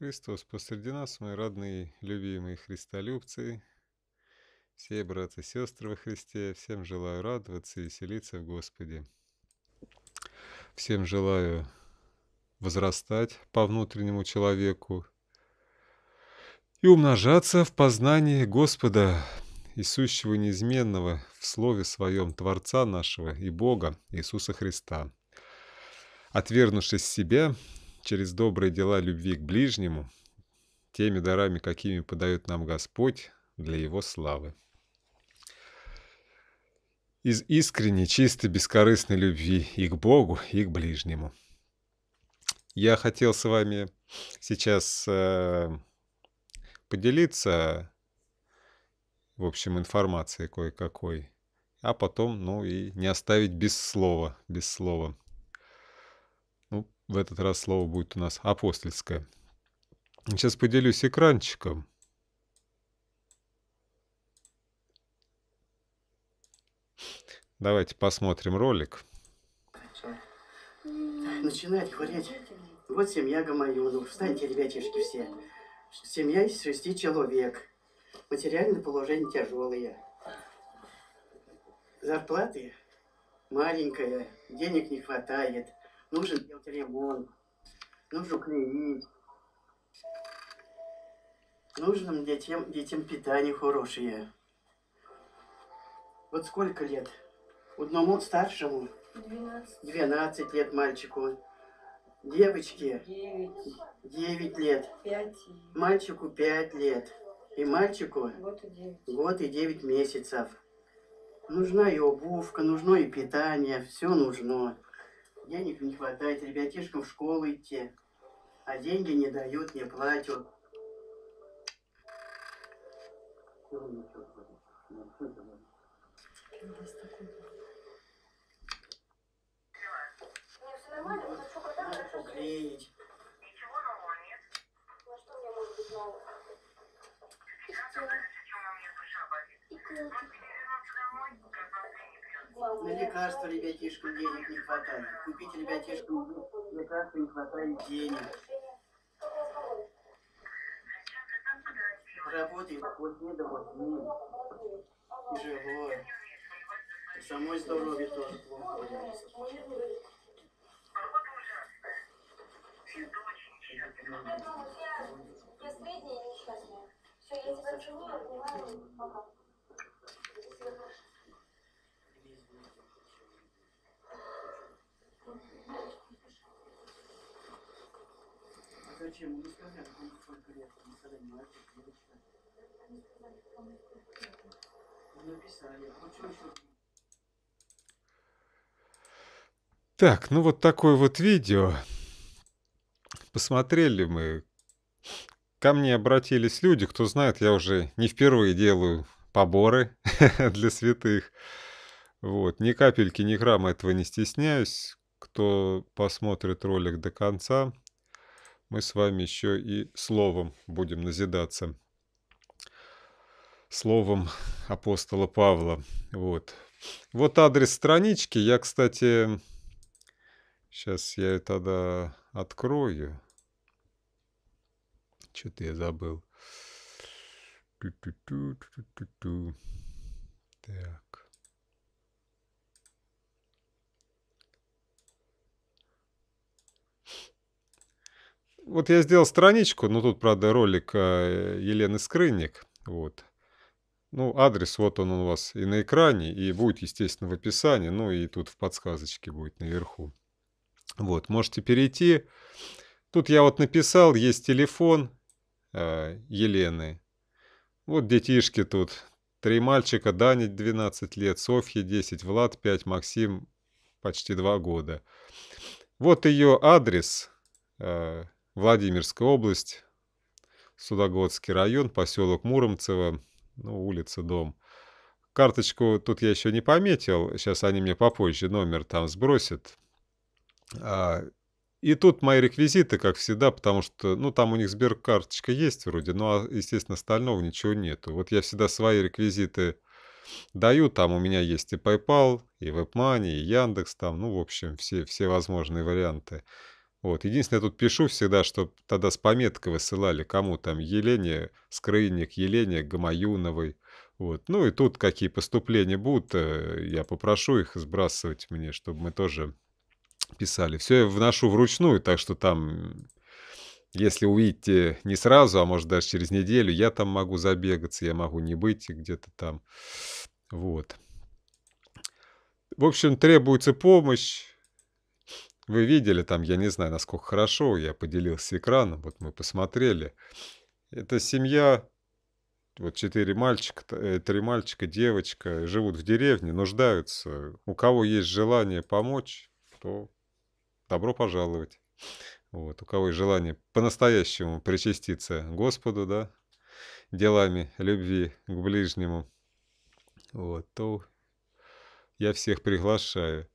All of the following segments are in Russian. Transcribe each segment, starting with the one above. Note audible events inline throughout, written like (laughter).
Христос посреди нас, мои родные, любимые христолюбцы, все братья и сестры во Христе, всем желаю радоваться и веселиться в Господе. Всем желаю возрастать по внутреннему человеку и умножаться в познании Господа, Исущего неизменного в Слове Своем Творца нашего и Бога Иисуса Христа. Отвергнувшись себя, через добрые дела любви к ближнему, теми дарами, какими подает нам Господь для Его славы. Из искренней, чистой, бескорыстной любви и к Богу, и к ближнему. Я хотел с вами сейчас э, поделиться, в общем, информацией кое-какой, а потом, ну и не оставить без слова, без слова в этот раз слово будет у нас апостольское. Сейчас поделюсь экранчиком. Давайте посмотрим ролик. Начинает хулить. Вот семья Гамаюнов. Встаньте, ребятишки, все. Семья из шести человек. Материальное положение тяжелое. Зарплаты маленькая, денег не хватает нужно делать ремонт, нужно клеить, нужно детям, детям питание хорошее. Вот сколько лет? Одному старшему 12, 12 лет мальчику, девочке 9, 9 лет, 5. мальчику 5 лет и мальчику год и 9, год и 9 месяцев. Нужна и обувка, нужно и питание, все нужно. Денег не хватает, ребятишкам в школу идти. А деньги не дают, не платят. Клеить. Ничего нового нет. На что мне может быть нового? И клейки. Мне кажется, ребятишкам денег не хватает. Купить ребятишкам кажется не хватает денег. Работает вот не да вот не. Ну, живой. самой здоровье тоже плохо. Я средняя и несчастная. Все, я тебя целую, обнимаю, пока. Почему? Ну скажи, сколько лет? Не сказали, мальчик, девочка. Написали. А Так, ну вот такое вот видео. Посмотрели мы. Ко мне обратились люди, кто знает, я уже не впервые делаю поборы (laughs) для святых. Вот, ни капельки, ни грамма этого не стесняюсь. Кто посмотрит ролик до конца, мы с вами еще и словом будем назидаться. Словом апостола Павла. Вот. Вот адрес странички. Я, кстати, сейчас я ее тогда открою. Что-то я забыл. Ту-ту-ту-ту-ту-ту. Так. вот я сделал страничку, но тут, правда, ролик а, Елены Скрынник, вот. Ну, адрес, вот он у вас и на экране, и будет, естественно, в описании, ну и тут в подсказочке будет наверху. Вот, можете перейти. Тут я вот написал, есть телефон э, Елены. Вот детишки тут. Три мальчика, Дани 12 лет, Софья 10, Влад 5, Максим почти 2 года. Вот ее адрес. Э, Владимирская область, Судогодский район, поселок Муромцево, ну, улица, дом. Карточку тут я еще не пометил, сейчас они мне попозже номер там сбросят. А, и тут мои реквизиты, как всегда, потому что, ну, там у них сберкарточка есть вроде, но, ну, а, естественно, остального ничего нету. Вот я всегда свои реквизиты даю, там у меня есть и PayPal, и WebMoney, и Яндекс, там, ну, в общем, все, все возможные варианты. Вот. Единственное, я тут пишу всегда, что тогда с пометкой высылали, кому там Елене, Скрыник, Елене, Гамаюновой. Вот. Ну и тут какие поступления будут, э, я попрошу их сбрасывать мне, чтобы мы тоже писали. Все я вношу вручную, так что там, если увидите не сразу, а может даже через неделю, я там могу забегаться, я могу не быть где-то там. Вот. В общем, требуется помощь вы видели там, я не знаю, насколько хорошо, я поделился экраном, вот мы посмотрели. Это семья, вот четыре мальчика, э, три мальчика, девочка, живут в деревне, нуждаются. У кого есть желание помочь, то добро пожаловать. Вот, у кого есть желание по-настоящему причаститься Господу, да, делами любви к ближнему, вот, то я всех приглашаю.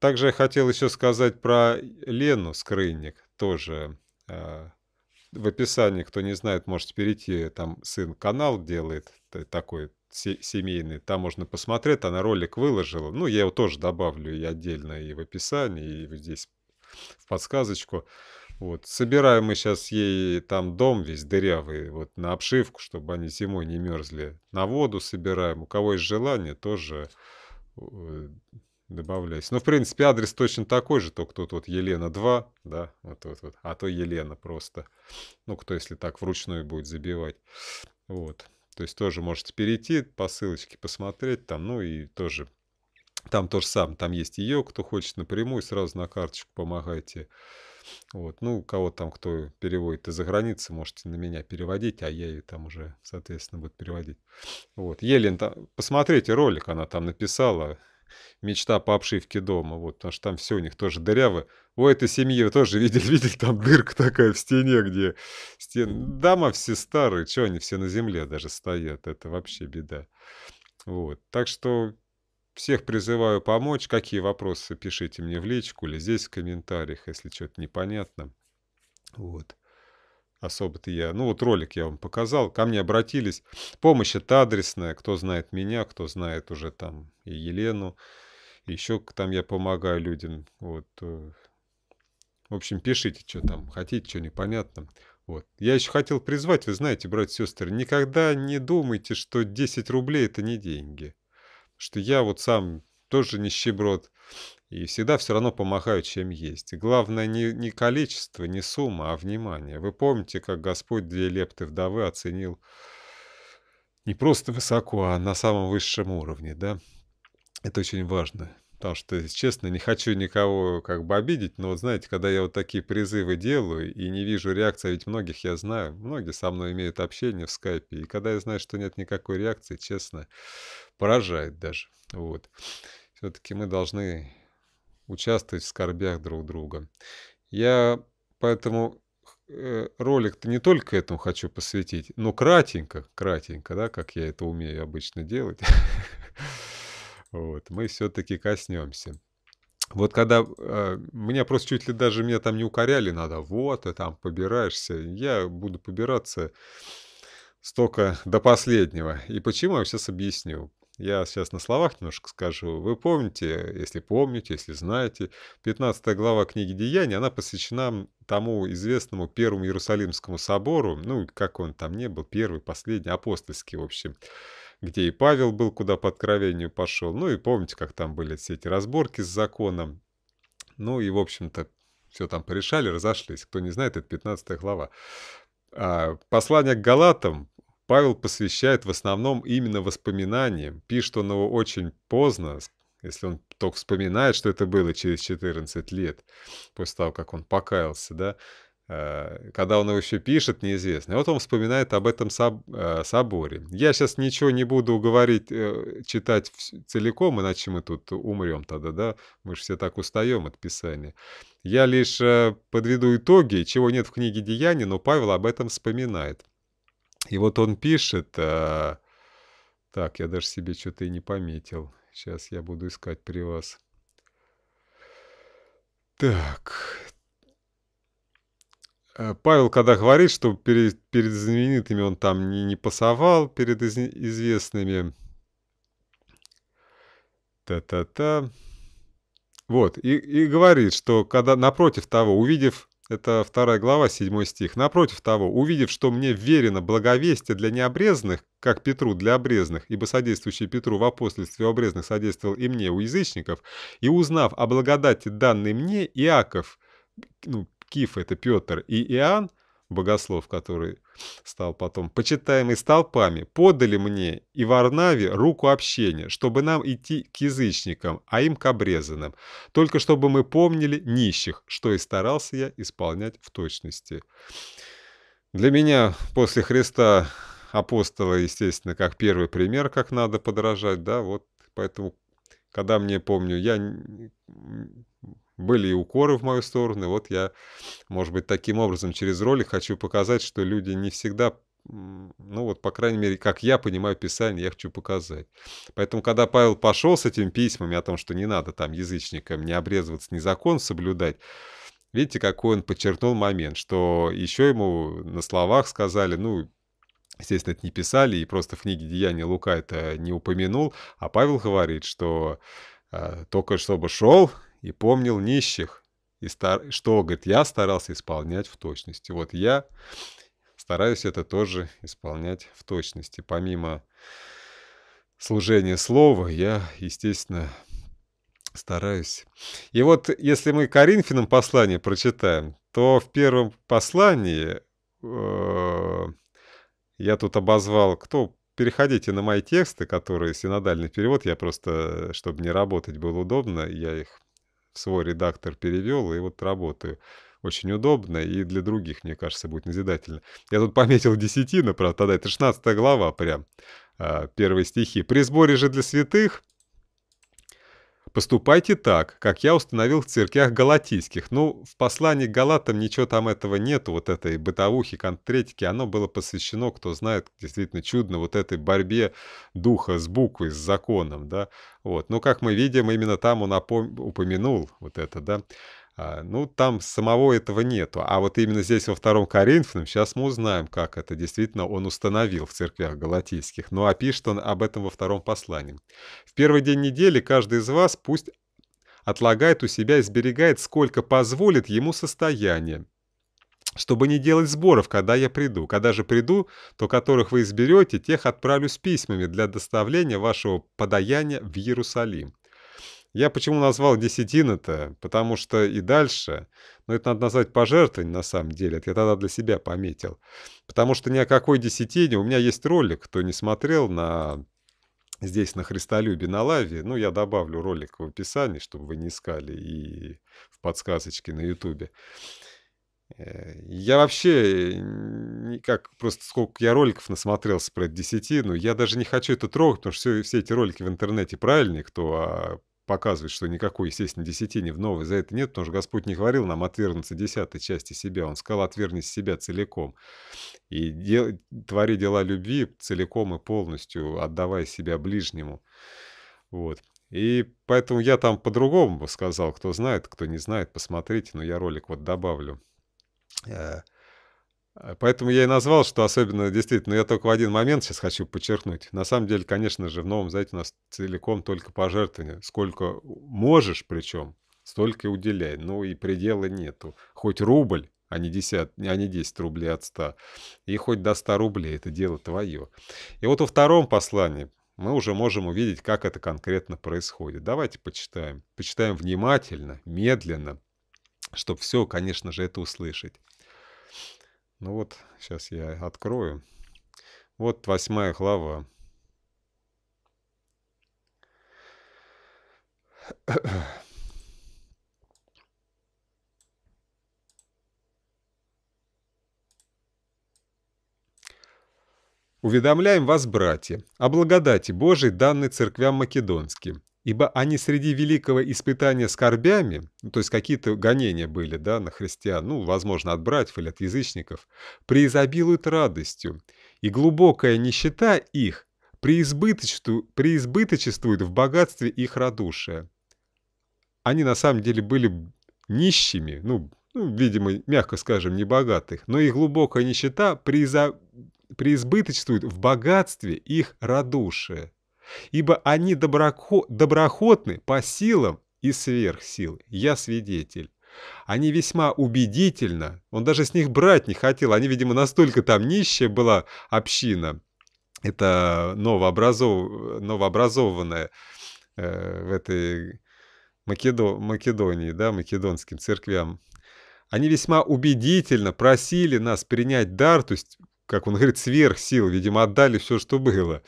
Также я хотел еще сказать про Лену Скрынник, тоже э, в описании, кто не знает, можете перейти, там сын канал делает такой семейный, там можно посмотреть, она ролик выложила, ну, я его тоже добавлю и отдельно и в описании, и здесь в подсказочку. Вот, собираем мы сейчас ей там дом весь дырявый, вот на обшивку, чтобы они зимой не мерзли. На воду собираем. У кого есть желание, тоже э, добавляюсь, Ну, в принципе, адрес точно такой же, только тут вот Елена 2, да, вот, вот, вот, а то Елена просто. Ну, кто, если так вручную будет забивать. Вот. То есть тоже можете перейти по ссылочке, посмотреть там, ну и тоже там то же самое, там есть ее, кто хочет напрямую, сразу на карточку помогайте. Вот. Ну, кого там, кто переводит из-за границы, можете на меня переводить, а я ее там уже, соответственно, буду переводить. Вот. Елен, посмотрите ролик, она там написала, мечта по обшивке дома, вот, потому что там все у них тоже дырявы. У этой семьи вы тоже видели, (laughs) видели, там дырка такая в стене, где стен... дома все старые, что они все на земле даже стоят, это вообще беда. Вот, так что всех призываю помочь. Какие вопросы, пишите мне в личку или здесь в комментариях, если что-то непонятно. Вот особо-то я. Ну, вот ролик я вам показал. Ко мне обратились. Помощь это адресная. Кто знает меня, кто знает уже там и Елену. еще там я помогаю людям. Вот. Э. В общем, пишите, что там хотите, что непонятно. Вот. Я еще хотел призвать, вы знаете, братья и сестры, никогда не думайте, что 10 рублей это не деньги. Что я вот сам тоже нищеброд. И всегда все равно помогаю чем есть. главное не, не количество, не сумма, а внимание. Вы помните, как Господь две лепты вдовы оценил не просто высоко, а на самом высшем уровне, да? Это очень важно. Потому что, честно, не хочу никого как бы обидеть, но вот знаете, когда я вот такие призывы делаю и не вижу реакции, а ведь многих я знаю, многие со мной имеют общение в скайпе, и когда я знаю, что нет никакой реакции, честно, поражает даже. Вот. Все-таки мы должны участвовать в скорбях друг друга. Я поэтому э, ролик-то не только этому хочу посвятить, но кратенько, кратенько, да, как я это умею обычно делать, (laughs) вот, мы все-таки коснемся. Вот когда э, меня просто чуть ли даже меня там не укоряли, надо, вот, ты там побираешься, я буду побираться столько до последнего. И почему я сейчас объясню. Я сейчас на словах немножко скажу. Вы помните, если помните, если знаете, 15 глава книги Деяний, она посвящена тому известному Первому Иерусалимскому собору, ну, как он там не был, первый, последний, апостольский, в общем где и Павел был, куда по откровению пошел. Ну и помните, как там были все эти разборки с законом. Ну и, в общем-то, все там порешали, разошлись. Кто не знает, это 15 глава. А, послание к Галатам, Павел посвящает в основном именно воспоминаниям, пишет он его очень поздно, если он только вспоминает, что это было через 14 лет, после того, как он покаялся, да, э, когда он его еще пишет, неизвестно. И вот он вспоминает об этом э, соборе. Я сейчас ничего не буду говорить, э, читать целиком, иначе мы тут умрем тогда, да? Мы же все так устаем от Писания. Я лишь подведу итоги, чего нет в книге «Деяний», но Павел об этом вспоминает. И вот он пишет... А... Так, я даже себе что-то и не пометил. Сейчас я буду искать при вас. Так. А, Павел, когда говорит, что перед, перед знаменитыми он там не, не пасовал, перед из, известными. Та-та-та. Вот, и, и говорит, что когда напротив того, увидев это вторая глава, 7 стих. «Напротив того, увидев, что мне верено благовестие для необрезанных, как Петру для обрезанных, ибо содействующий Петру в апостольстве обрезанных содействовал и мне, у язычников, и узнав о благодати данной мне, Иаков, ну, Киф это Петр и Иоанн, богослов, который стал потом почитаемый столпами, подали мне и Варнаве руку общения, чтобы нам идти к язычникам, а им к обрезанным, только чтобы мы помнили нищих, что и старался я исполнять в точности. Для меня после Христа апостола, естественно, как первый пример, как надо подражать, да, вот поэтому, когда мне помню, я были и укоры в мою сторону. Вот я, может быть, таким образом через ролик хочу показать, что люди не всегда ну вот, по крайней мере, как я понимаю Писание, я хочу показать. Поэтому, когда Павел пошел с этими письмами о том, что не надо там язычникам не обрезываться, не закон соблюдать, видите, какой он подчеркнул момент, что еще ему на словах сказали, ну, естественно, это не писали, и просто в книге «Деяния Лука» это не упомянул, а Павел говорит, что а, только чтобы шел и помнил нищих, и стар... что, говорит, я старался исполнять в точности. Вот я стараюсь это тоже исполнять в точности. Помимо служения слова, я, естественно, стараюсь. И вот если мы Коринфянам послание прочитаем, то в первом послании э, я тут обозвал, кто переходите на мои тексты, которые синодальный перевод, я просто, чтобы не работать было удобно, я их свой редактор перевел, и вот работаю. Очень удобно, и для других, мне кажется, будет назидательно. Я тут пометил десятина, правда, тогда это 16 глава прям, а, первые стихи. «При сборе же для святых Поступайте так, как я установил в церквях галатийских. Ну, в послании к галатам ничего там этого нету, вот этой бытовухи, конкретики. Оно было посвящено, кто знает, действительно чудно, вот этой борьбе духа с буквой, с законом, да. Вот. Но, как мы видим, именно там он упомянул вот это, да. А, ну, там самого этого нету. А вот именно здесь, во втором Коринфянам, сейчас мы узнаем, как это действительно он установил в церквях галатийских. Ну, а пишет он об этом во втором послании. «В первый день недели каждый из вас пусть отлагает у себя и сберегает, сколько позволит ему состояние, чтобы не делать сборов, когда я приду. Когда же приду, то которых вы изберете, тех отправлю с письмами для доставления вашего подаяния в Иерусалим». Я почему назвал десятина-то? Потому что и дальше... Но ну, это надо назвать пожертвование, на самом деле. Это я тогда для себя пометил. Потому что ни о какой десятине... У меня есть ролик, кто не смотрел на... Здесь на Христолюбе на лаве, ну, я добавлю ролик в описании, чтобы вы не искали, и в подсказочке на Ютубе. Э, я вообще никак, просто сколько я роликов насмотрелся про эту десятину, я даже не хочу это трогать, потому что все, все эти ролики в интернете правильные, кто о а показывает, что никакой, естественно, десятини в новой за это нет, потому что Господь не говорил нам отвернуться десятой части себя, Он сказал отвернись себя целиком. И дел, твори дела любви целиком и полностью, отдавая себя ближнему. Вот. И поэтому я там по-другому сказал, кто знает, кто не знает, посмотрите, но я ролик вот добавлю. Э, Э, поэтому я и назвал, что особенно действительно, я только в один момент сейчас хочу подчеркнуть. На самом деле, конечно же, в новом зайте у нас целиком только пожертвования. Сколько можешь причем, столько и уделяй. Ну и предела нету. Хоть рубль, а не 10, а не 10 рублей от 100. И хоть до 100 рублей, это дело твое. И вот во втором послании мы уже можем увидеть, как это конкретно происходит. Давайте почитаем. Почитаем внимательно, медленно, чтобы все, конечно же, это услышать. Ну вот, сейчас я открою. Вот восьмая глава. Уведомляем вас, братья, о благодати Божией, данной церквям Македонским, ибо они среди великого испытания скорбями, ну, то есть какие-то гонения были да, на христиан, ну, возможно, от братьев или от язычников, преизобилуют радостью, и глубокая нищета их преизбыточествует в богатстве их радушия. Они на самом деле были нищими, ну, ну видимо, мягко скажем, небогатых, но их глубокая нищета преизо... преизбыточествует в богатстве их радушия ибо они доброко... доброохотны по силам и сверх сил. Я свидетель. Они весьма убедительно, он даже с них брать не хотел, они, видимо, настолько там нищая была община, это новообразов... новообразованная э, в этой Македо... Македонии, да, македонским церквям. Они весьма убедительно просили нас принять дар, то есть, как он говорит, сверх сил, видимо, отдали все, что было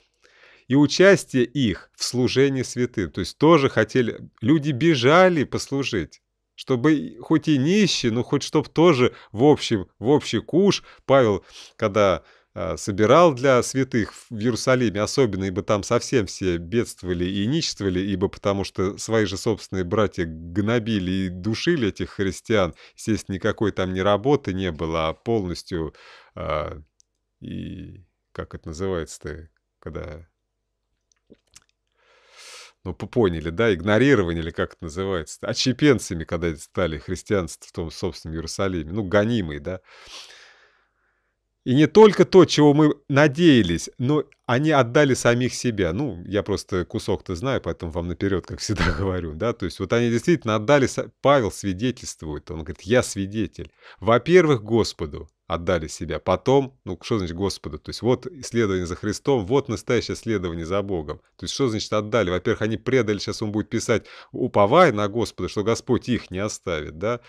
и участие их в служении святым. То есть тоже хотели, люди бежали послужить чтобы хоть и нищие, но хоть чтоб тоже в общем, в общий куш Павел, когда а, собирал для святых в Иерусалиме, особенно, ибо там совсем все бедствовали и ниществовали, ибо потому что свои же собственные братья гнобили и душили этих христиан, естественно, никакой там ни работы не было, а полностью э, и как это называется-то, когда ну, поняли, да, игнорирование, или как это называется, отщепенцами, когда стали христианство в том собственном Иерусалиме, ну, гонимые, да. И не только то, чего мы надеялись, но они отдали самих себя. Ну, я просто кусок-то знаю, поэтому вам наперед, как всегда, (laughs) говорю, да. То есть вот они действительно отдали, Павел свидетельствует, он говорит, я свидетель. Во-первых, Господу, отдали себя. Потом, ну что значит Господу? То есть вот исследование за Христом, вот настоящее следование за Богом. То есть что значит отдали? Во-первых, они предали, сейчас он будет писать, уповая на Господа, что Господь их не оставит, да?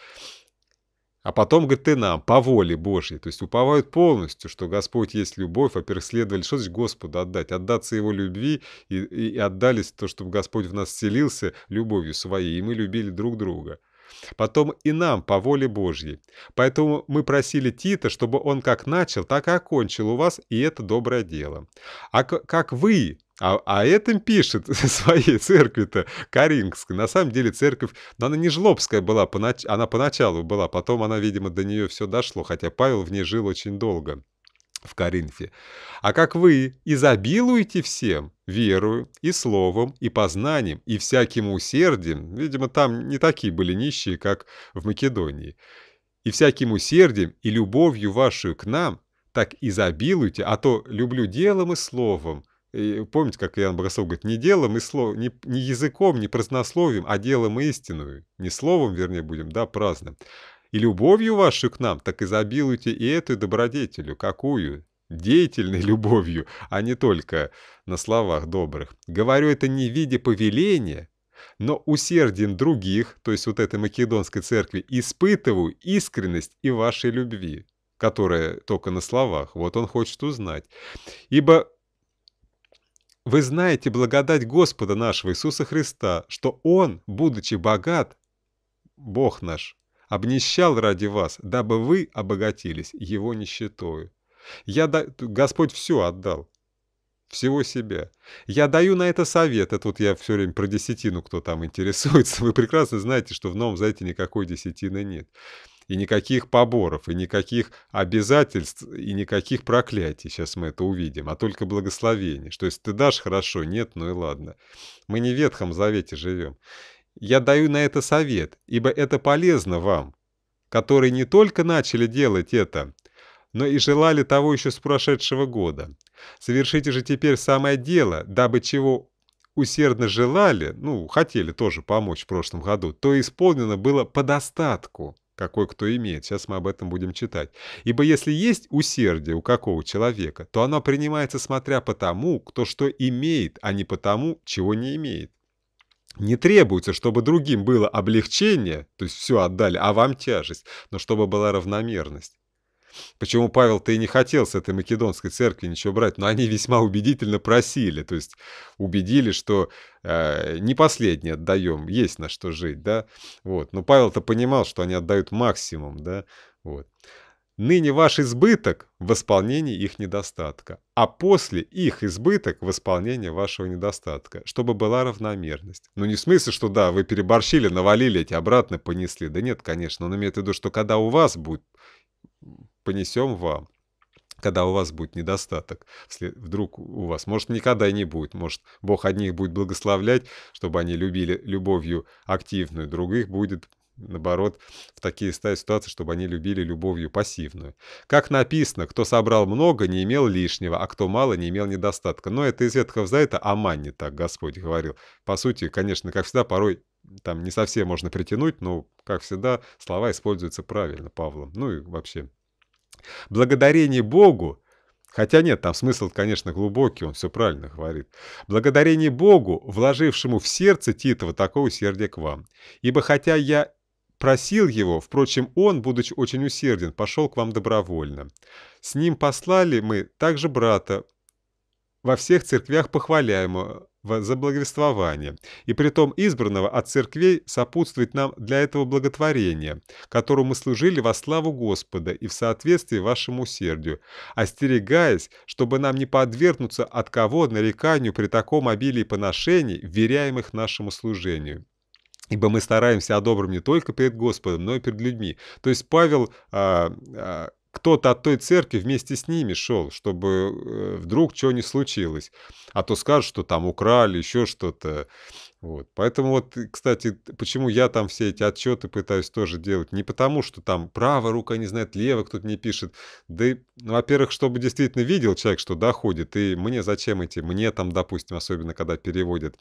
А потом, говорит, ты нам, по воле Божьей. То есть уповают полностью, что Господь есть любовь. Во-первых, следовали, что значит Господу отдать? Отдаться Его любви и, и отдались то, чтобы Господь в нас селился любовью своей, и мы любили друг друга потом и нам по воле Божьей. Поэтому мы просили Тита, чтобы он как начал, так и окончил у вас, и это доброе дело. А как вы, а, а этом пишет (laughs) своей церкви-то Карингской. На самом деле церковь, но она не жлобская была, понач... она поначалу была, потом она, видимо, до нее все дошло, хотя Павел в ней жил очень долго в Коринфе. А как вы изобилуете всем, верою, и словом, и познанием, и всяким усердием, видимо, там не такие были нищие, как в Македонии, и всяким усердием и любовью вашу к нам, так изобилуйте, а то люблю делом и словом. И помните, как Иоанн Богослов говорит, не делом и словом, не, не языком, не празднословием, а делом истинную, не словом, вернее, будем, да, праздным и любовью вашу к нам, так изобилуйте и эту добродетелю, какую, деятельной (laughs) любовью, а не только на словах добрых. Говорю это не в виде повеления, но усерден других, то есть вот этой македонской церкви, испытываю искренность и вашей любви, которая только на словах. Вот он хочет узнать. Ибо вы знаете благодать Господа нашего Иисуса Христа, что Он, будучи богат, Бог наш, обнищал ради вас, дабы вы обогатились его нищетою. Я да... Господь все отдал, всего себя. Я даю на это совет, а тут я все время про десятину, кто там интересуется. Вы прекрасно знаете, что в Новом Завете никакой десятины нет. И никаких поборов, и никаких обязательств, и никаких проклятий, сейчас мы это увидим, а только благословение. Что если ты дашь, хорошо, нет, ну и ладно. Мы не в Ветхом Завете живем. Я даю на это совет, ибо это полезно вам, которые не только начали делать это, но и желали того еще с прошедшего года. Совершите же теперь самое дело, дабы чего усердно желали, ну, хотели тоже помочь в прошлом году, то исполнено было по достатку, какой кто имеет. Сейчас мы об этом будем читать. Ибо если есть усердие у какого человека, то оно принимается смотря по тому, кто что имеет, а не по тому, чего не имеет. Не требуется, чтобы другим было облегчение, то есть все отдали, а вам тяжесть, но чтобы была равномерность. Почему Павел-то и не хотел с этой македонской церкви ничего брать, но они весьма убедительно просили, то есть убедили, что э, не последнее отдаем, есть на что жить, да, вот. Но Павел-то понимал, что они отдают максимум, да, вот. Ныне ваш избыток – в исполнении их недостатка, а после их избыток – в исполнении вашего недостатка, чтобы была равномерность. Ну не в смысле, что да, вы переборщили, навалили эти, обратно понесли. Да нет, конечно, он имеет в виду, что когда у вас будет, понесем вам. Когда у вас будет недостаток, вдруг у вас, может, никогда и не будет, может, Бог одних будет благословлять, чтобы они любили любовью активную, других будет наоборот, в такие ставить ситуации, чтобы они любили любовью пассивную. Как написано, кто собрал много, не имел лишнего, а кто мало, не имел недостатка. Но это из ветхов за это а о манне так Господь говорил. По сути, конечно, как всегда, порой там не совсем можно притянуть, но, как всегда, слова используются правильно Павлом. Ну и вообще. Благодарение Богу Хотя нет, там смысл, конечно, глубокий, он все правильно говорит. «Благодарение Богу, вложившему в сердце Титова такое усердие к вам. Ибо хотя я просил его, впрочем, он, будучи очень усерден, пошел к вам добровольно. С ним послали мы также брата, во всех церквях похваляемого за благовествование, и притом избранного от церквей сопутствует нам для этого благотворения, которому мы служили во славу Господа и в соответствии вашему усердию, остерегаясь, чтобы нам не подвергнуться от кого нареканию при таком обилии поношений, веряемых нашему служению. Ибо мы стараемся о добром не только перед Господом, но и перед людьми. То есть Павел а, а, кто-то от той церкви вместе с ними шел, чтобы э, вдруг чего не случилось. А то скажут, что там украли, еще что-то. Вот. Поэтому вот, кстати, почему я там все эти отчеты пытаюсь тоже делать. Не потому, что там правая рука не знает, левая кто-то не пишет. Да, ну, во-первых, чтобы действительно видел человек, что доходит. И мне зачем эти, мне там, допустим, особенно когда переводят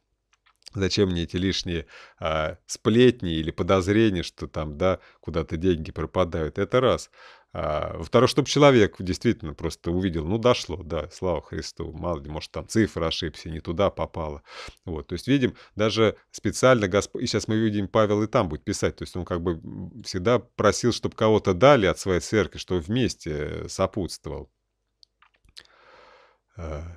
Зачем мне эти лишние а, сплетни или подозрения, что там, да, куда-то деньги пропадают? Это раз. А, второе, чтобы человек действительно просто увидел, ну, дошло, да, слава Христу, мало ли, может, там цифра ошибся, не туда попала. Вот, то есть, видим, даже специально Господь, и сейчас мы видим, Павел и там будет писать, то есть он как бы всегда просил, чтобы кого-то дали от своей церкви, чтобы вместе э, сопутствовал. А,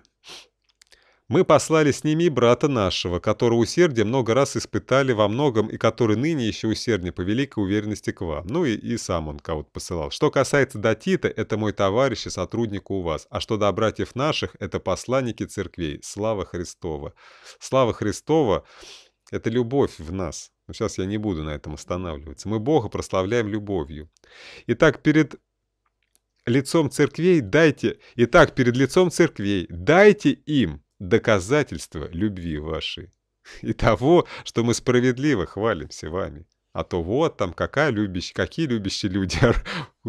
мы послали с ними брата нашего, которого усердие много раз испытали во многом и который ныне еще усерднее по великой уверенности к вам. Ну и, и сам он кого-то посылал. Что касается Датита, это мой товарищ и сотрудник у вас, а что до братьев наших, это посланники церквей. Слава Христова! Слава Христова — это любовь в нас. Но ну, сейчас я не буду на этом останавливаться. Мы Бога прославляем любовью. Итак, перед лицом церквей дайте... Итак, перед лицом церквей дайте им доказательство любви вашей и того, что мы справедливо хвалимся вами. А то вот там какая любящая, какие любящие люди,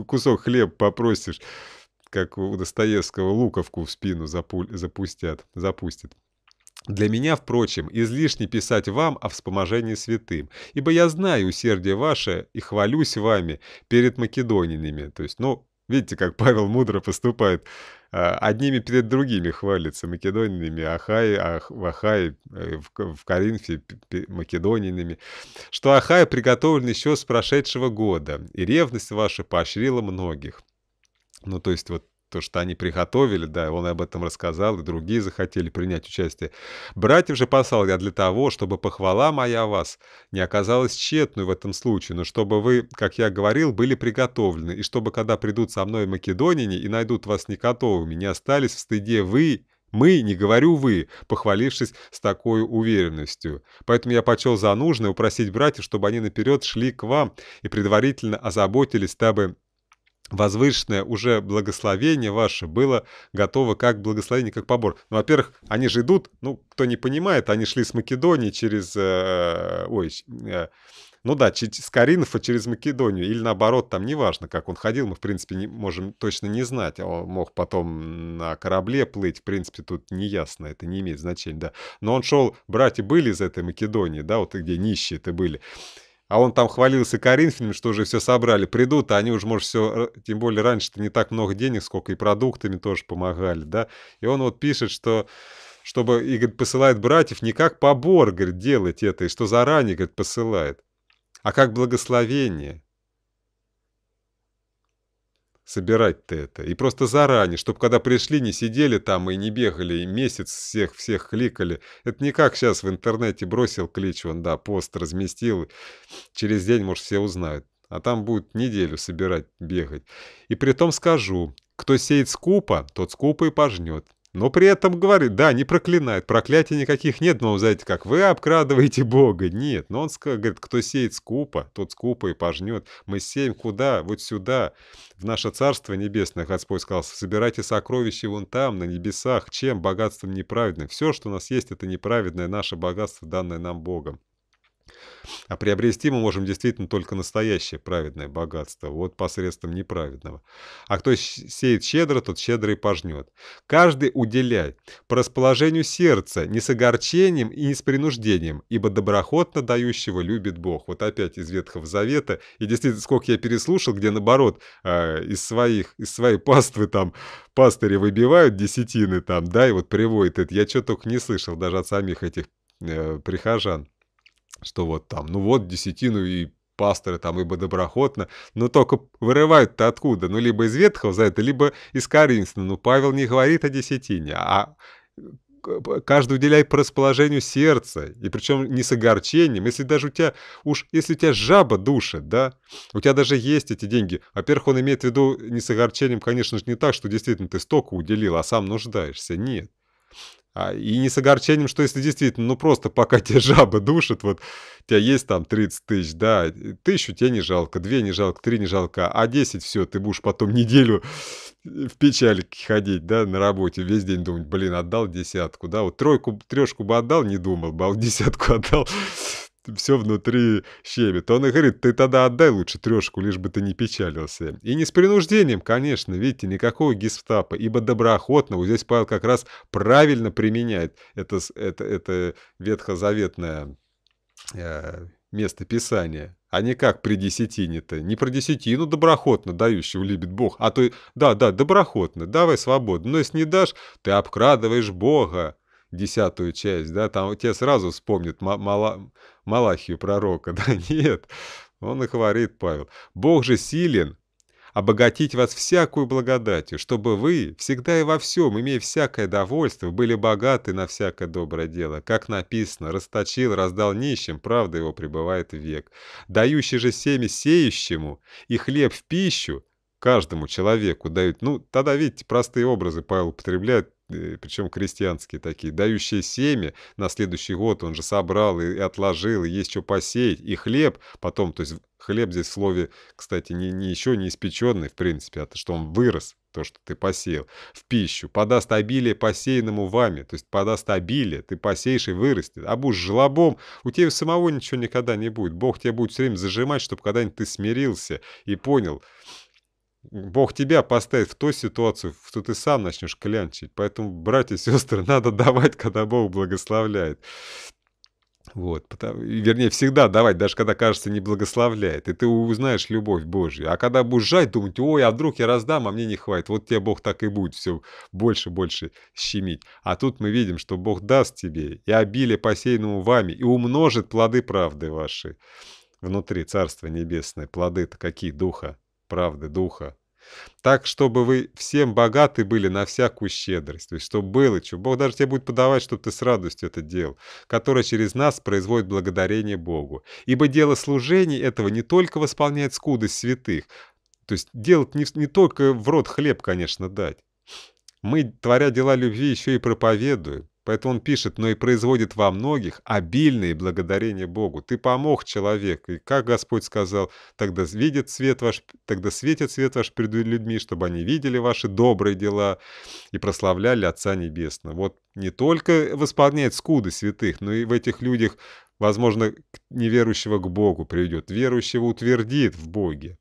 кусок хлеб попросишь, как у Достоевского луковку в спину запу запустят, запустят. Для меня, впрочем, излишне писать вам о вспоможении святым, ибо я знаю усердие ваше и хвалюсь вами перед македонинами, то есть, ну, Видите, как Павел мудро поступает. А, одними перед другими хвалится, македонинами, Ахай, Ах, в Ахае, э, в, в Коринфе македонинами, что Ахай приготовлен еще с прошедшего года, и ревность ваша поощрила многих. Ну, то есть вот то, что они приготовили, да, он об этом рассказал, и другие захотели принять участие. Братьев же послал я для того, чтобы похвала моя вас не оказалась тщетной в этом случае, но чтобы вы, как я говорил, были приготовлены, и чтобы, когда придут со мной македонине и найдут вас не готовыми, не остались в стыде вы мы, не говорю вы, похвалившись с такой уверенностью. Поэтому я почел за нужное упросить братьев, чтобы они наперед шли к вам и предварительно озаботились, дабы возвышенное уже благословение ваше было готово как благословение, как побор. Ну, во-первых, они же идут, ну, кто не понимает, они шли с Македонии через, э, ой, э, ну да, с Каринфа через Македонию, или наоборот, там неважно, как он ходил, мы, в принципе, не, можем точно не знать. Он мог потом на корабле плыть, в принципе, тут неясно, это не имеет значения, да. Но он шел, братья были из этой Македонии, да, вот где нищие-то были. А он там хвалился Коринфянами, что уже все собрали. Придут, а они уже, может, все... Тем более раньше-то не так много денег, сколько и продуктами тоже помогали, да. И он вот пишет, что чтобы, и, говорит, посылает братьев не как побор, говорит, делать это, и что заранее, говорит, посылает, а как благословение собирать-то это. И просто заранее, чтобы когда пришли, не сидели там и не бегали, и месяц всех-всех кликали. Это не как сейчас в интернете бросил клич, он да, пост разместил, через день, может, все узнают. А там будет неделю собирать, бегать. И при том скажу, кто сеет скупо, тот скупо и пожнет но при этом говорит, да, не проклинает, проклятий никаких нет, но, знаете, как вы обкрадываете Бога, нет. Но он говорит, кто сеет скупо, тот скупо и пожнет. Мы сеем куда? Вот сюда, в наше Царство Небесное, Господь сказал, собирайте сокровища вон там, на небесах, чем? Богатством неправедным. Все, что у нас есть, это неправедное наше богатство, данное нам Богом. А приобрести мы можем действительно только настоящее праведное богатство, вот посредством неправедного. А кто сеет щедро, тот щедро и пожнет. Каждый уделяй по расположению сердца, не с огорчением и не с принуждением, ибо доброхотно дающего любит Бог. Вот опять из Ветхого Завета, и действительно, сколько я переслушал, где наоборот, э, из, своих, из своей паствы там пастыри выбивают десятины там, да, и вот приводит это. Я что только не слышал даже от самих этих э, прихожан что вот там, ну вот десятину и пасторы там, ибо доброхотно, но только вырывают-то откуда? Ну, либо из Ветхого за это, либо из каринства. Ну, Павел не говорит о десятине, а э, каждый уделяет по расположению сердца, и причем не с огорчением. Если даже у тебя, уж если у тебя жаба душит, да, у тебя даже есть эти деньги. Во-первых, он имеет в виду не с огорчением, конечно же, не так, что действительно ты столько уделил, а сам нуждаешься. Нет. А, и не с огорчением, что если действительно, ну просто пока (laughs) те жабы душат, вот у тебя есть там 30 тысяч, да, тысячу тебе не жалко, две не жалко, три не жалко, а 10 все, ты будешь потом неделю в печальке ходить, да, на работе, весь день думать, блин, отдал десятку, да, вот тройку, трешку бы отдал, не думал бы, а вот десятку отдал, все внутри щемит, Он и говорит, ты тогда отдай лучше трешку, лишь бы ты не печалился. И не с принуждением, конечно, видите, никакого гестапо, ибо доброохотно, вот здесь Павел как раз правильно применяет это, это, это ветхозаветное э, место Писания, а не как при десятине-то. Не про десятину доброхотно дающего любит Бог, а то, да-да, доброхотно, давай свободно, но если не дашь, ты обкрадываешь Бога десятую часть, да, там те сразу вспомнит мало Малахию пророка. (laughs) Да нет, он и говорит, Павел, «Бог же силен обогатить вас всякую благодатью, чтобы вы, всегда и во всем, имея всякое довольство, были богаты на всякое доброе дело. Как написано, расточил, раздал нищим, правда его пребывает век. Дающий же семя сеющему и хлеб в пищу, каждому человеку дают. Ну, тогда, видите, простые образы Павел употребляет, Э, причем крестьянские такие, дающие семя на следующий год, он же собрал и отложил, и есть что посеять, и хлеб потом, то есть хлеб здесь в слове, кстати, не, не еще не испеченный, в принципе, а то, что он вырос, то, что ты посеял, в пищу, подаст обилие посеянному вами, то есть подаст обилие, ты посеешь и вырастет, а будешь жлобом, у тебя самого ничего никогда не будет, Бог тебя будет все время зажимать, чтобы когда-нибудь ты смирился и понял, Бог тебя поставит в ту ситуацию, что ты сам начнешь клянчить. Поэтому, братья и сестры, (laughs) надо давать, когда Бог благословляет. Вот, потому, вернее, всегда давать, даже когда, кажется, не благословляет. И ты узнаешь любовь Божью. А когда будешь жать, думать, ой, а вдруг я раздам, а мне не хватит. Вот тебе Бог так и будет все больше-больше щемить. А тут мы видим, что Бог даст тебе и обилие посеянному вами, и умножит плоды правды ваши внутри Царства Небесное. Плоды-то какие? Духа правды духа. Так, чтобы вы всем богаты были на всякую щедрость. То есть, чтобы было что Бог даже тебе будет подавать, чтобы ты с радостью это делал, которое через нас производит благодарение Богу. Ибо дело служения этого не только восполняет скудость святых, то есть делать не, не только в рот хлеб, конечно, дать. Мы, творя дела любви, еще и проповедуем, Поэтому он пишет, но и производит во многих обильные благодарения Богу. Ты помог человек, И как Господь сказал, тогда, видит свет ваш, тогда светит свет ваш перед людьми, чтобы они видели ваши добрые дела и прославляли Отца Небесного. Вот не только восполняет скуды святых, но и в этих людях, возможно, неверующего к Богу приведет, верующего утвердит в Боге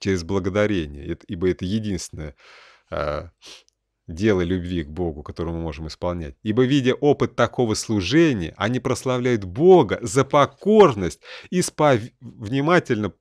через благодарение, ибо это единственное а, дело любви к Богу, которое мы можем исполнять. Ибо, видя опыт такого служения, они прославляют Бога за покорность. И внимательно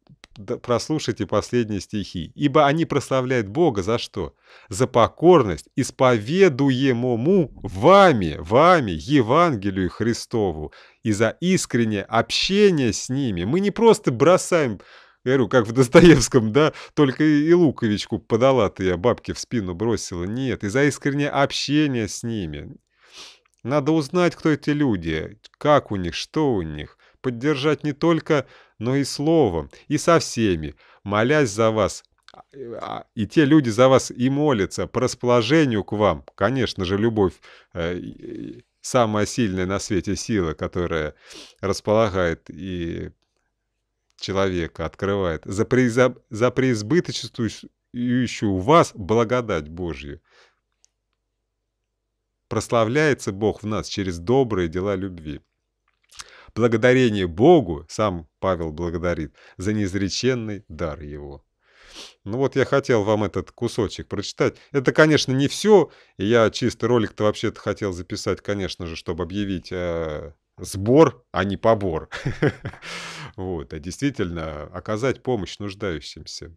прослушайте последние стихи. Ибо они прославляют Бога за что? За покорность исповедуемому вами, вами, Евангелию Христову. И за искреннее общение с ними. Мы не просто бросаем говорю, как в Достоевском, да, только и Луковичку подала-то я, а бабки в спину бросила. Нет, из-за искреннее общение с ними. Надо узнать, кто эти люди, как у них, что у них. Поддержать не только, но и словом, и со всеми. Молясь за вас, а, а, и те люди за вас и молятся по расположению к вам. Конечно же, любовь э, самая сильная на свете сила, которая располагает и человека открывает, за, преизоб... за преизбыточествующую у вас благодать Божью. Прославляется Бог в нас через добрые дела любви. Благодарение Богу, сам Павел благодарит, за неизреченный дар его. Ну вот я хотел вам этот кусочек прочитать. Это, конечно, не все. Я чистый ролик-то вообще-то хотел записать, конечно же, чтобы объявить э, сбор, а не побор. (laughs) Вот, а действительно оказать помощь нуждающимся.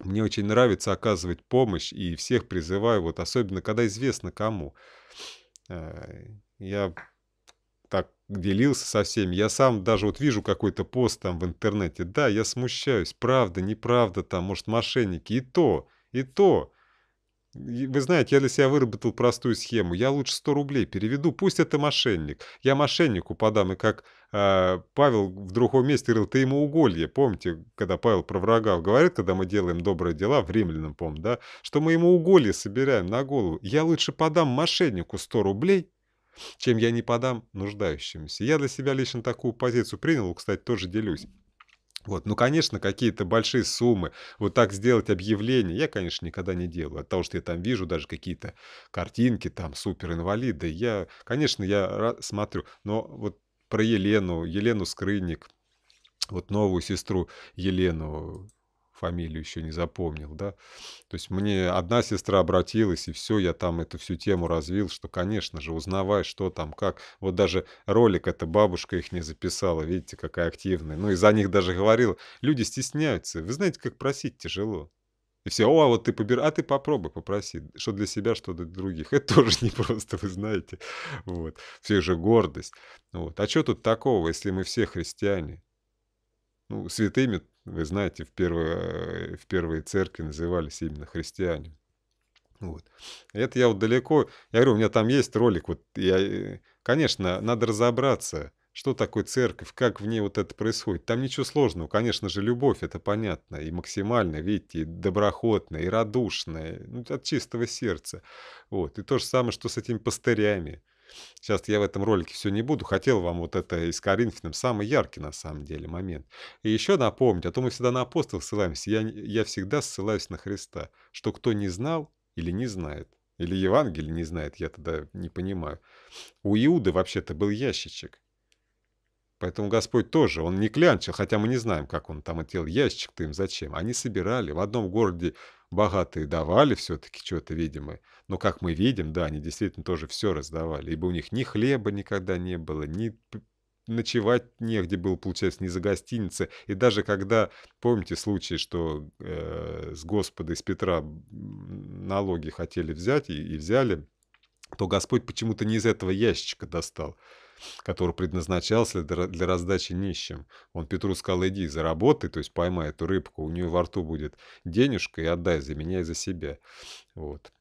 Мне очень нравится оказывать помощь и всех призываю, вот особенно когда известно кому. Э, я так делился со всеми. Я сам даже вот вижу какой-то пост там в интернете. Да, я смущаюсь. Правда, неправда там, может, мошенники. И то, и то. Вы знаете, я для себя выработал простую схему. Я лучше 100 рублей переведу, пусть это мошенник. Я мошеннику подам, и как э, Павел в другом месте говорил, ты ему уголье. Помните, когда Павел про врагов говорит, когда мы делаем добрые дела, в римлянам, помню, да, что мы ему уголье собираем на голову. Я лучше подам мошеннику 100 рублей, чем я не подам нуждающимся. Я для себя лично такую позицию принял, кстати, тоже делюсь. Вот. Ну, конечно, какие-то большие суммы. Вот так сделать объявление я, конечно, никогда не делаю. От того, что я там вижу даже какие-то картинки, там, суперинвалиды, я, конечно, я смотрю. Но вот про Елену, Елену Скрынник, вот новую сестру Елену, фамилию еще не запомнил, да. То есть мне одна сестра обратилась, и все, я там эту всю тему развил, что, конечно же, узнавай, что там, как. Вот даже ролик эта бабушка их не записала, видите, какая активная. Ну, и за них даже говорил, Люди стесняются. Вы знаете, как просить тяжело. И все, о, а вот ты побер... а ты попробуй попроси, что для себя, что для других. (laughs) Это тоже не просто, вы знаете. Вот. Все же гордость. Вот. А что тут такого, если мы все христиане? Ну, святыми вы знаете, в, первой, в первой церкви назывались именно христиане. Вот. Это я вот далеко... Я говорю, у меня там есть ролик. Вот я, э, конечно, надо разобраться, что такое церковь, как в ней вот это происходит. Там ничего сложного. Конечно же, любовь, это понятно. И максимально, видите, и доброхотная, и радушная. Ну, от чистого сердца. Вот. И то же самое, что с этими пастырями. Сейчас я в этом ролике все не буду. Хотел вам вот это из с Коринфянам самый яркий на самом деле момент. И еще напомнить, а то мы всегда на апостол ссылаемся. Я, я всегда ссылаюсь на Христа, что кто не знал или не знает, или Евангелие не знает, я тогда не понимаю. У Иуды вообще-то был ящичек. Поэтому Господь тоже, он не клянчил, хотя мы не знаем, как он там отел ящик-то им зачем. Они собирали, в одном городе богатые давали все-таки что-то, видимо. Но, как мы видим, да, они действительно тоже все раздавали. Ибо у них ни хлеба никогда не было, ни ночевать негде было, получается, не за гостиницы. И даже когда, помните случай, что э, с Господа, из Петра налоги хотели взять и, и взяли, то Господь почему-то не из этого ящичка достал который предназначался для раздачи нищим. Он Петру сказал, иди, заработай, то есть поймай эту рыбку, у нее во рту будет денежка и отдай за меня и за себя. Вот.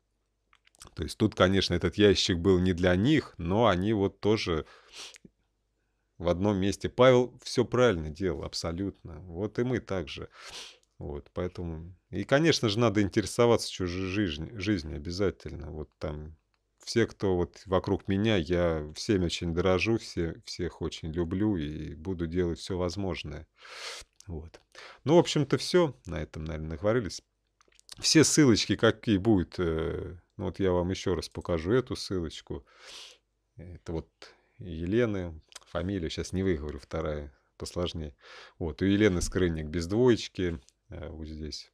То есть тут, конечно, этот ящик был не для них, но они вот тоже в одном месте. Павел все правильно делал, абсолютно. Вот и мы также. Вот, поэтому... И, конечно же, надо интересоваться чужой жизнью, жизнью обязательно. Вот там все, кто вот вокруг меня, я всем очень дорожу, все, всех очень люблю и буду делать все возможное. Вот. Ну, в общем-то, все. На этом, наверное, наговорились. Все ссылочки, какие будут, э, ну, вот я вам еще раз покажу эту ссылочку. Это вот Елены, фамилия, сейчас не выговорю, вторая посложнее. Вот, у Елены Скрынник без двоечки, э, вот здесь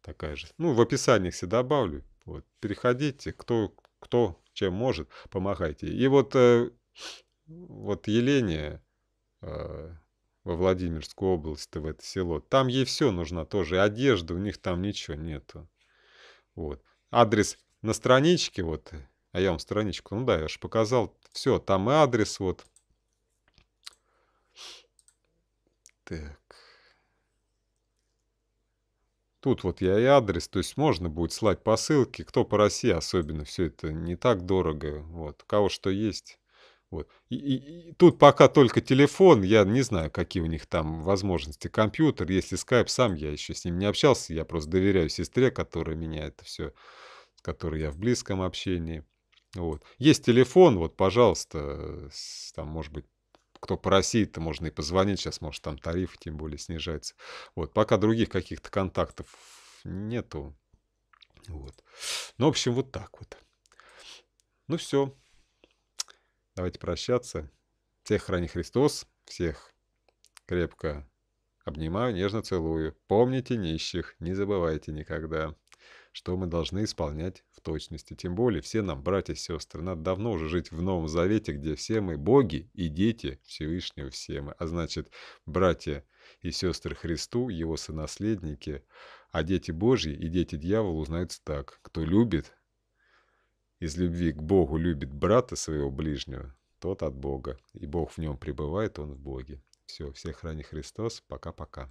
такая же. Ну, в описании все добавлю. Вот. Переходите, кто, кто чем может, помогайте. И вот, э, вот Елене э, во Владимирскую область, в это село, там ей все нужно тоже, и одежда, у них там ничего нету. Вот. Адрес на страничке, вот, а я вам страничку, ну да, я же показал, все, там и адрес, вот. Так. Тут вот я и адрес, то есть можно будет слать посылки, кто по России особенно, все это не так дорого, вот, у кого что есть. Вот. И, и, и тут пока только телефон, я не знаю, какие у них там возможности. Компьютер, если скайп, сам я еще с ним не общался, я просто доверяю сестре, которая меня это все, с которой я в близком общении. Вот. Есть телефон, вот, пожалуйста, там, может быть, кто по России-то можно и позвонить, сейчас, может, там тарифы тем более снижаются. Вот, пока других каких-то контактов нету. Вот. Ну, в общем, вот так вот. Ну, все. Давайте прощаться. Всех храни Христос, всех крепко обнимаю, нежно целую. Помните нищих, не забывайте никогда что мы должны исполнять в точности. Тем более все нам, братья и сестры, надо давно уже жить в Новом Завете, где все мы боги и дети Всевышнего все мы. А значит, братья и сестры Христу, его сонаследники, а дети Божьи и дети дьявола узнаются так. Кто любит, из любви к Богу любит брата своего ближнего, тот от Бога. И Бог в нем пребывает, он в Боге. Все, всех храни Христос. Пока-пока.